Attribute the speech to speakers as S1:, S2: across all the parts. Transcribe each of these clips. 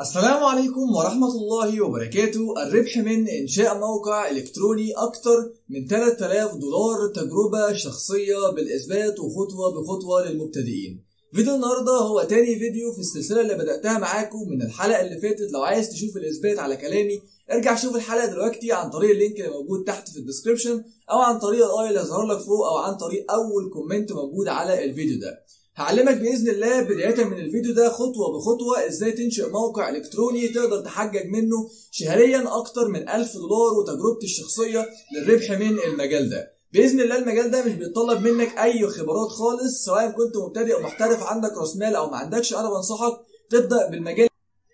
S1: السلام عليكم ورحمة الله وبركاته الربح من إنشاء موقع إلكتروني أكثر من 3000 دولار تجربة شخصية بالإثبات وخطوة بخطوة للمبتدئين فيديو النهاردة هو تاني فيديو في السلسلة اللي بدأتها معاكم من الحلقة اللي فاتت لو عايز تشوف الإثبات على كلامي ارجع شوف الحلقة دلوقتي عن طريق اللينك اللي موجود تحت في الديسكريبشن أو عن طريق الآي اللي ظهر لك فوق أو عن طريق أول كومنت موجود على الفيديو ده هعلمك باذن الله بدايه من الفيديو ده خطوه بخطوه ازاي تنشئ موقع الكتروني تقدر تحجج منه شهريا اكتر من 1000 دولار وتجربتي الشخصيه للربح من المجال ده باذن الله المجال ده مش بيتطلب منك اي خبرات خالص سواء كنت مبتدئ محترف عندك راس مال او ما عندكش انا بنصحك تبدا بالمجال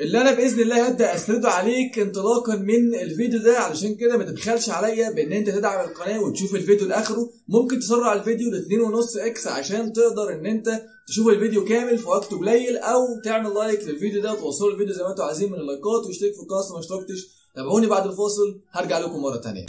S1: اللي انا باذن الله هبدا اسرده عليك انطلاقا من الفيديو ده علشان كده ما تبخلش عليا بان انت تدعم القناه وتشوف الفيديو لاخره ممكن تسرع الفيديو ل 2.5 اكس عشان تقدر ان انت تشوف الفيديو كامل في وقت قليل او تعمل لايك للفيديو ده وتوصلوا الفيديو زي ما انتم عايزين من اللايكات واشترك في القناه ما اشتركتش تابعوني بعد الفاصل هرجع لكم مره ثانيه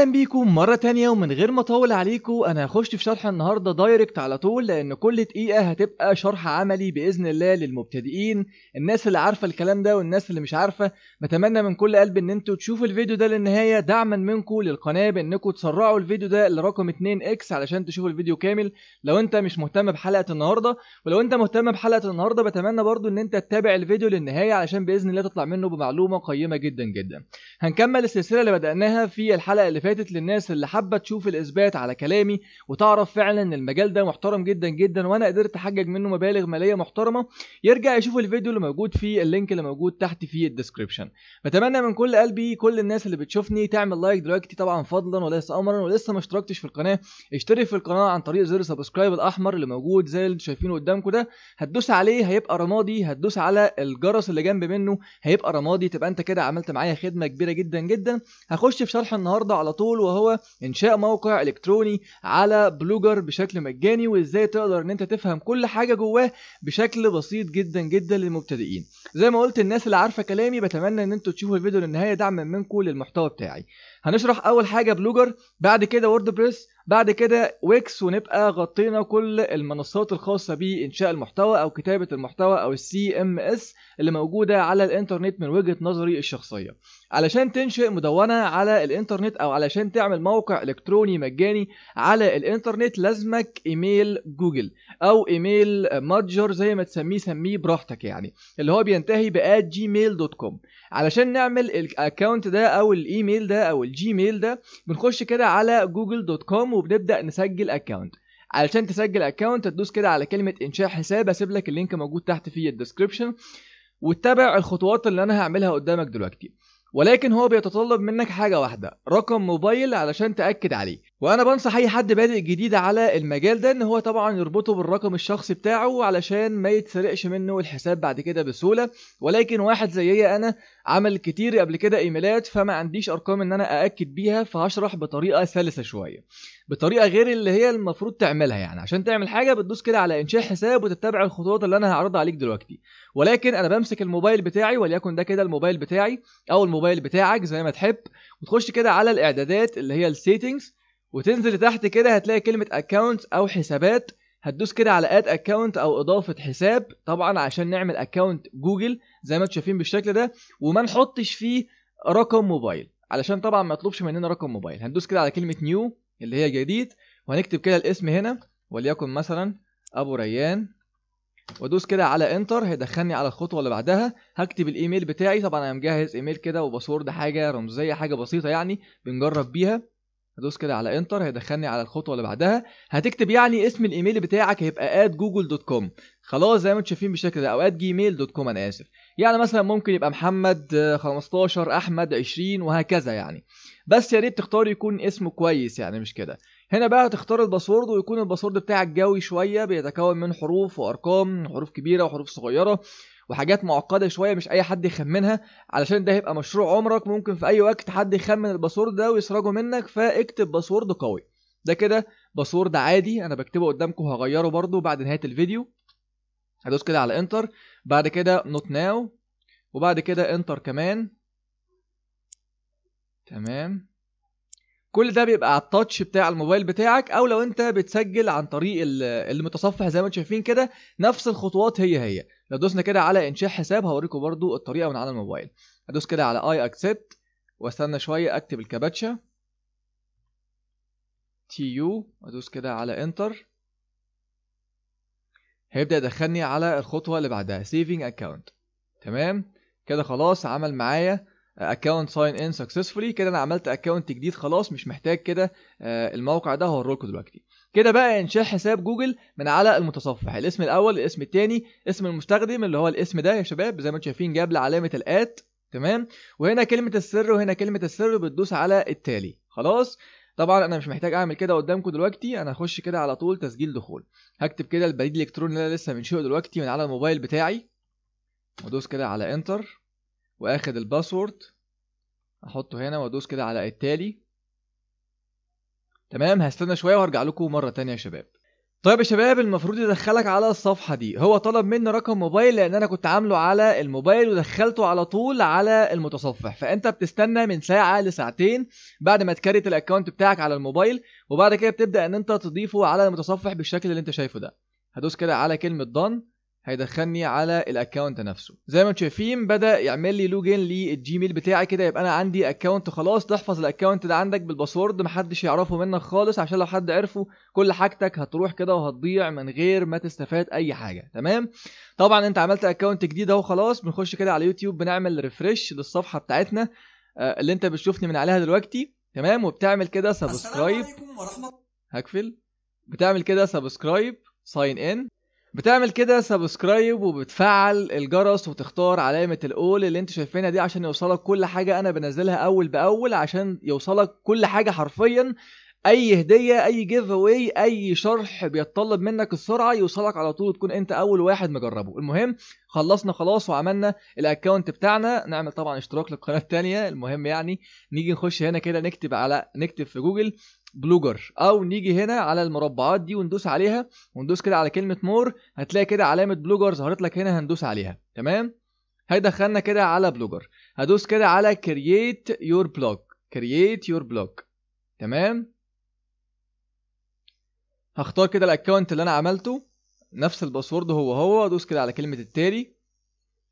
S1: اهلا بيكم مره تانية ومن غير ما اطول عليكم انا هخش في شرح النهارده دايركت على طول لان كل دقيقه هتبقى شرح عملي باذن الله للمبتدئين الناس اللي عارفه الكلام ده والناس اللي مش عارفه بتمنى من كل قلب ان انتوا تشوفوا الفيديو ده للنهايه دعما منكم للقناه بانكم تسرعوا الفيديو ده لرقم 2 اكس علشان تشوفوا الفيديو كامل لو انت مش مهتم بحلقه النهارده ولو انت مهتم بحلقه النهارده بتمنى برضو ان انت تتابع الفيديو للنهايه علشان باذن الله تطلع منه بمعلومه قيمه جدا جدا هنكمل السلسله اللي بدأناها في الحلقه اللي فاتت فاتت للناس اللي حابه تشوف الاثبات على كلامي وتعرف فعلا ان المجال ده محترم جدا جدا وانا قدرت احجج منه مبالغ ماليه محترمه يرجع يشوف الفيديو اللي موجود في اللينك اللي موجود تحت في الديسكربشن بتمنى من كل قلبي كل الناس اللي بتشوفني تعمل لايك دلوقتي طبعا فضلا وليس امرا ولسه ما اشتركتش في القناه اشترك في القناه عن طريق زر سبسكرايب الاحمر اللي موجود زي اللي انتم شايفينه قدامكم ده هتدوس عليه هيبقى رمادي هتدوس على الجرس اللي جنب منه هيبقى رمادي تبقى انت كده عملت معايا خدمه كبيره جدا جدا هخش في شرح النهارده على طول وهو انشاء موقع الكتروني على بلوجر بشكل مجاني وازاي تقدر ان انت تفهم كل حاجه جواه بشكل بسيط جدا جدا للمبتدئين زي ما قلت الناس اللي عارفه كلامي بتمنى ان انتوا تشوفوا الفيديو للنهايه دعما منكم للمحتوى بتاعي هنشرح اول حاجه بلوجر بعد كده ووردبريس بعد كده ويكس ونبقى غطينا كل المنصات الخاصة بإنشاء المحتوى أو كتابة المحتوى أو السي ام اس اللي موجودة على الإنترنت من وجهة نظري الشخصية علشان تنشئ مدونة على الإنترنت أو علشان تعمل موقع إلكتروني مجاني على الإنترنت لازمك إيميل جوجل أو إيميل متجر زي ما تسميه سميه براحتك يعني اللي هو بينتهي بآت جيميل دوت كوم علشان نعمل الأكونت ده أو الإيميل ده أو الجيميل ده بنخش كده على جوجل دوت كوم وبنبدا نسجل اكونت علشان تسجل اكونت هتدوس كده على كلمه انشاء حساب هسيب لك اللينك موجود تحت في الديسكربشن وتتابع الخطوات اللي انا هعملها قدامك دلوقتي ولكن هو بيتطلب منك حاجه واحده رقم موبايل علشان تاكد عليه وانا بنصح اي حد بادئ جديد على المجال ده ان هو طبعا يربطه بالرقم الشخصي بتاعه علشان ما يتسرقش منه الحساب بعد كده بسهوله ولكن واحد زيي انا عمل كتير قبل كده ايميلات فما عنديش ارقام ان انا ااكد بيها فهشرح بطريقه سلسه شويه بطريقه غير اللي هي المفروض تعملها يعني عشان تعمل حاجه بتدوس كده على انشاء حساب وتتبع الخطوات اللي انا هعرضها عليك دلوقتي ولكن انا بمسك الموبايل بتاعي وليكن ده كده الموبايل بتاعي او الموبايل بتاعك زي ما تحب وتخش كده على الاعدادات اللي هي السيتنجز وتنزل تحت كده هتلاقي كلمه اكونت او حسابات هتدوس كده على اد اكونت او اضافه حساب طبعا عشان نعمل اكونت جوجل زي ما انتم شايفين بالشكل ده وما نحطش فيه رقم موبايل علشان طبعا ما يطلبش مننا رقم موبايل هندوس كده على كلمه نيو اللي هي جديد وهنكتب كده الاسم هنا وليكن مثلا ابو ريان وادوس كده على انتر هيدخلني على الخطوه اللي بعدها هكتب الايميل بتاعي طبعا انا مجهز ايميل كده وباسورد حاجه رمزيه حاجه بسيطه يعني بنجرب بيها هدوس كده على انتر هيدخلني على الخطوه اللي بعدها هتكتب يعني اسم الايميل بتاعك هيبقى @google.com خلاص زي ما انتم شايفين بالشكل ده او @gmail.com انا اسف يعني مثلا ممكن يبقى محمد 15 احمد 20 وهكذا يعني بس يا ريت تختار يكون اسم كويس يعني مش كده هنا بقى هتختار الباسورد ويكون الباسورد بتاعك جوي شويه بيتكون من حروف وارقام حروف كبيره وحروف صغيره وحاجات معقده شويه مش اي حد يخمنها علشان ده هيبقى مشروع عمرك ممكن في اي وقت حد يخمن الباسورد ده ويسرقه منك فاكتب باسورد قوي ده كده باسورد عادي انا بكتبه قدامكم هغيره برده بعد نهايه الفيديو هدوس كده على انتر بعد كده نوت ناو وبعد كده انتر كمان تمام كل ده بيبقى على التاتش بتاع الموبايل بتاعك او لو انت بتسجل عن طريق المتصفح زي ما انتم شايفين كده نفس الخطوات هي هي لو دوسنا كده على انشاء حساب هوريكم برضو الطريقه من على الموبايل هدوس كده على اي اكسبت واستنى شويه اكتب الكابتشا تي يو ادوس كده على انتر هيبدا يدخلني على الخطوه اللي بعدها سيفنج اكونت تمام كده خلاص عمل معايا اكونت ساين ان سكسسفولي كده انا عملت اكونت جديد خلاص مش محتاج كده آه، الموقع ده هوريكم دلوقتي كده بقى انشاء حساب جوجل من على المتصفح الاسم الاول الاسم الثاني اسم المستخدم اللي هو الاسم ده يا شباب زي ما انتم شايفين جاب لي علامه الات تمام وهنا كلمه السر وهنا كلمه السر بتدوس على التالي خلاص طبعا انا مش محتاج اعمل كده قدامكم دلوقتي انا هخش كده على طول تسجيل دخول هكتب كده البريد الالكتروني اللي انا لسه منشئه دلوقتي من على الموبايل بتاعي وادوس كده على انتر واخد الباسورد احطه هنا وادوس كده على التالي تمام هستنى شويه وهرجع لكم مره تانية يا شباب طيب يا شباب المفروض يدخلك على الصفحة دي هو طلب مني رقم موبايل لأن أنا كنت عامله على الموبايل ودخلته على طول على المتصفح فأنت بتستنى من ساعة لساعتين بعد ما تكريت الأكونت بتاعك على الموبايل وبعد كده بتبدأ إن أنت تضيفه على المتصفح بالشكل اللي أنت شايفه ده هدوس كده على كلمة done هيدخلني على الاكونت نفسه زي ما انتم شايفين بدا يعمل لي لوجن للجيميل بتاعي كده يبقى انا عندي اكونت خلاص تحفظ الاكونت ده عندك بالباسورد محدش يعرفه منك خالص عشان لو حد عرفه كل حاجتك هتروح كده وهتضيع من غير ما تستفاد اي حاجه تمام طبعا انت عملت اكونت جديد اهو خلاص بنخش كده على يوتيوب بنعمل ريفرش للصفحه بتاعتنا آه، اللي انت بتشوفني من عليها دلوقتي تمام وبتعمل كده سبسكرايب هقفل بتعمل كده سبسكرايب ساين ان بتعمل كده سبسكرايب وبتفعل الجرس وتختار علامة الأول اللي انتوا شايفينها دي عشان يوصلك كل حاجة أنا بنزلها أول بأول عشان يوصلك كل حاجة حرفيا اي هديه اي جيف اواي اي شرح بيتطلب منك السرعه يوصلك على طول تكون انت اول واحد مجربه المهم خلصنا خلاص وعملنا الاكونت بتاعنا نعمل طبعا اشتراك للقناه الثانيه المهم يعني نيجي نخش هنا كده نكتب على نكتب في جوجل بلوجر او نيجي هنا على المربعات دي وندوس عليها وندوس كده على كلمه مور هتلاقي كده علامه بلوجر ظهرت لك هنا هندوس عليها تمام هيدخلنا كده على بلوجر هدوس كده على كرييت يور بلوج كرييت يور بلوج تمام هختار كده الاكونت اللي انا عملته نفس الباسورد هو هو ادوس كده على كلمه التالي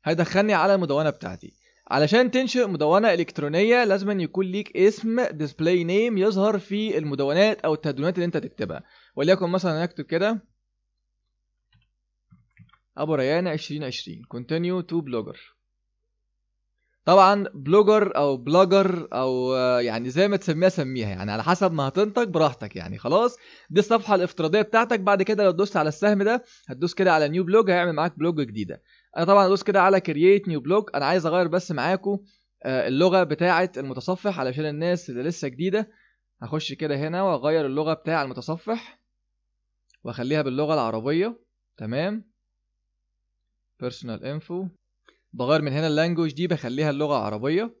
S1: هيدخلني على المدونه بتاعتي علشان تنشئ مدونة إلكترونية لازم يكون ليك اسم ديسبلاي نيم يظهر في المدونات أو التدوينات اللي أنت تكتبها وليكن مثلا نكتب كده أبو ريان 2020 continue to blogger طبعا بلوجر او بلوجر او آه، يعني زي ما تسميها سميها يعني على حسب ما هتنطق براحتك يعني خلاص دي الصفحه الافتراضيه بتاعتك بعد كده لو دوست على السهم ده هتدوس كده على نيو بلوج هيعمل معاك بلوج جديده انا طبعا ادوس كده على كرييت نيو بلوج انا عايز اغير بس معاكم آه، اللغه بتاعه المتصفح علشان الناس اللي لسه جديده هخش كده هنا واغير اللغه بتاع المتصفح واخليها باللغه العربيه تمام بيرسونال انفو بغير من هنا اللانجوج دي بخليها اللغة عربية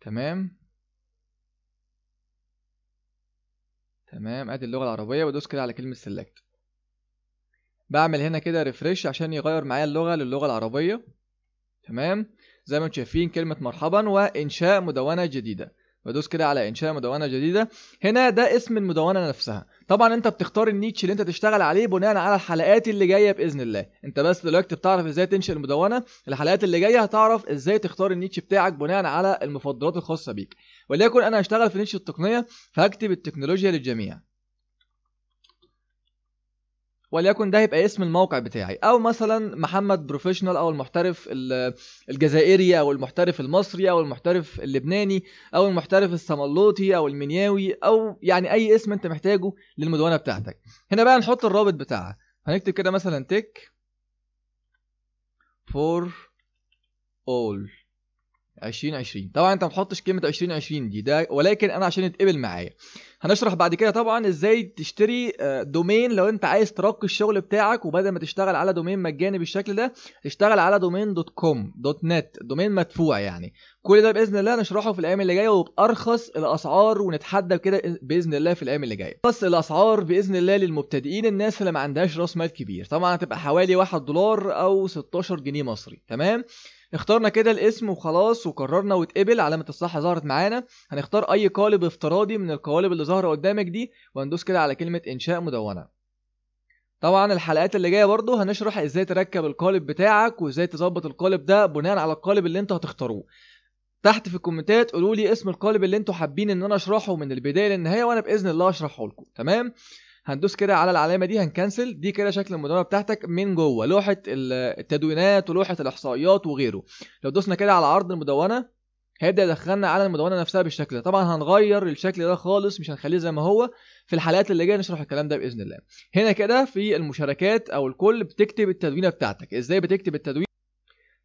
S1: تمام تمام ادي اللغة العربية وادوس كده على كلمة select بعمل هنا كده ريفرش عشان يغير معايا اللغة للغة العربية تمام زي ما انتم شايفين كلمة مرحبا وإنشاء مدونة جديدة بدوس كده على انشاء مدونه جديده هنا ده اسم المدونه نفسها طبعا انت بتختار النيتش اللي انت تشتغل عليه بناء على الحلقات اللي جايه باذن الله انت بس دلوقتي بتعرف ازاي تنشئ المدونه الحلقات اللي جايه هتعرف ازاي تختار النيتش بتاعك بناء على المفضلات الخاصه بيك وليكن انا هشتغل في نيتش التقنيه فهكتب التكنولوجيا للجميع وليكن ده هيبقى اسم الموقع بتاعي او مثلا محمد بروفيشنال او المحترف الجزائري او المحترف المصري او المحترف اللبناني او المحترف السملوطي او المنياوي او يعني اي اسم انت محتاجه للمدونه بتاعتك هنا بقى نحط الرابط بتاعها هنكتب كده مثلا تك فور اول 2020 طبعا انت ما تحطش كلمه 2020 دي ده ولكن انا عشان يتقبل معايا هنشرح بعد كده طبعا ازاي تشتري آه، دومين لو انت عايز ترقي الشغل بتاعك وبدل ما تشتغل على دومين مجاني بالشكل ده تشتغل على دومين دوت كوم دوت نت دومين مدفوع يعني كل ده باذن الله نشرحه في الايام اللي جايه وبارخص الاسعار ونتحدى كده باذن الله في الايام اللي جايه بس الاسعار باذن الله للمبتدئين الناس اللي ما عندهاش راس مال كبير طبعا هتبقى حوالي 1 دولار او 16 جنيه مصري تمام اخترنا كده الاسم وخلاص وقررنا واتقبل علامه الصح ظهرت معانا هنختار اي قالب افتراضي من القوالب اللي ظاهره قدامك دي وهندوس كده على كلمه انشاء مدونه طبعا الحلقات اللي جايه برضه هنشرح ازاي تركب القالب بتاعك وازاي تظبط القالب ده بناء على القالب اللي انت هتختاروه تحت في الكومنتات قولولي اسم القالب اللي انتوا حابين ان انا اشرحه من البدايه للنهايه وانا باذن الله اشرحه لكم تمام هندوس كده على العلامه دي هنكنسل دي كده شكل المدونه بتاعتك من جوه لوحه التدوينات ولوحه الاحصائيات وغيره لو دوسنا كده على عرض المدونه هيبدا يدخلنا على المدونه نفسها بالشكل ده طبعا هنغير الشكل ده خالص مش هنخليه زي ما هو في الحلقات اللي جايه نشرح الكلام ده باذن الله هنا كده في المشاركات او الكل بتكتب التدوينه بتاعتك ازاي بتكتب التدوينه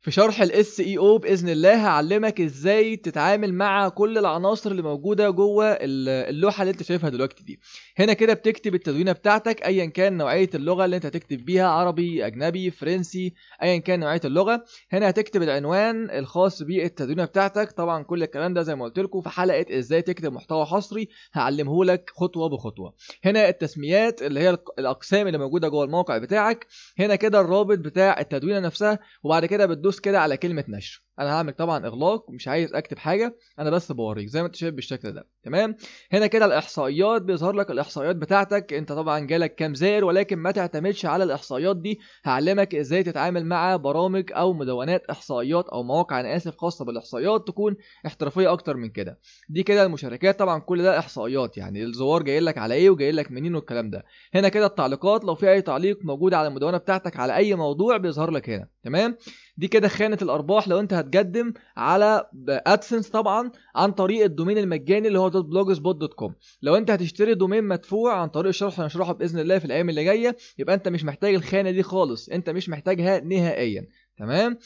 S1: في شرح الاس اي او باذن الله هعلمك ازاي تتعامل مع كل العناصر اللي موجوده جوه اللوحه اللي انت شايفها دلوقتي دي هنا كده بتكتب التدوينه بتاعتك ايا كان نوعيه اللغه اللي انت هتكتب بيها عربي اجنبي فرنسي ايا كان نوعيه اللغه هنا هتكتب العنوان الخاص بالتدوينه بتاعتك طبعا كل الكلام ده زي ما قلت لكم في حلقه ازاي تكتب محتوى حصري هعلمه لك خطوه بخطوه هنا التسميات اللي هي الاقسام اللي موجوده جوه الموقع بتاعك هنا كده الرابط بتاع التدوينه نفسها وبعد كده بتدوس دوس كده على كلمة نشر انا هعمل طبعا اغلاق ومش عايز اكتب حاجه انا بس بوريك زي ما انت شايف بالشكل ده تمام هنا كده الاحصائيات بيظهر لك الاحصائيات بتاعتك انت طبعا جالك كام زائر ولكن ما تعتمدش على الاحصائيات دي هعلمك ازاي تتعامل مع برامج او مدونات احصائيات او مواقع انا اسف خاصه بالاحصائيات تكون احترافيه اكتر من كده دي كده المشاركات طبعا كل ده احصائيات يعني الزوار جاي لك على ايه وجاي لك منين والكلام ده هنا كده التعليقات لو في اي تعليق موجود على المدونه بتاعتك على اي موضوع بيظهر لك هنا تمام دي كده خانه الارباح لو انت هتقدم على ادسنس طبعا عن طريق الدومين المجاني اللي هو دوت بلوج سبوت دوت كوم لو انت هتشتري دومين مدفوع عن طريق الشرح هنشرحه باذن الله في الايام اللي جايه يبقى انت مش محتاج الخانه دي خالص انت مش محتاجها نهائيا تمام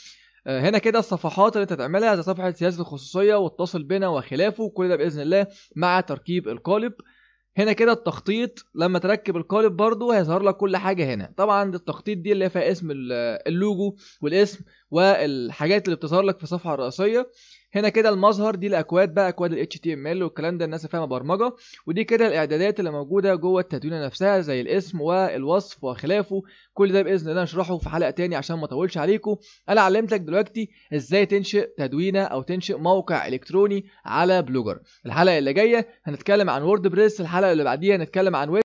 S1: آه، هنا كده الصفحات اللي انت هتعملها زي صفحه سياسه الخصوصيه واتصل بنا وخلافه كل ده باذن الله مع تركيب القالب هنا كده التخطيط لما تركب القالب برضو هيظهر لك كل حاجه هنا طبعا التخطيط دي اللي فيها اسم اللوجو والاسم والحاجات اللي بتظهر لك في الصفحه الرئيسيه هنا كده المظهر دي الاكواد بقى اكواد ال HTML والكلام ده الناس فاهمه برمجه ودي كده الاعدادات اللي موجوده جوه التدوينه نفسها زي الاسم والوصف وخلافه كل ده باذن الله نشرحه في حلقه تاني عشان ما اطولش عليكم انا علمتك دلوقتي ازاي تنشئ تدوينه او تنشئ موقع الكتروني على بلوجر الحلقه اللي جايه هنتكلم عن ووردبريس الحلقه اللي بعديها هنتكلم عن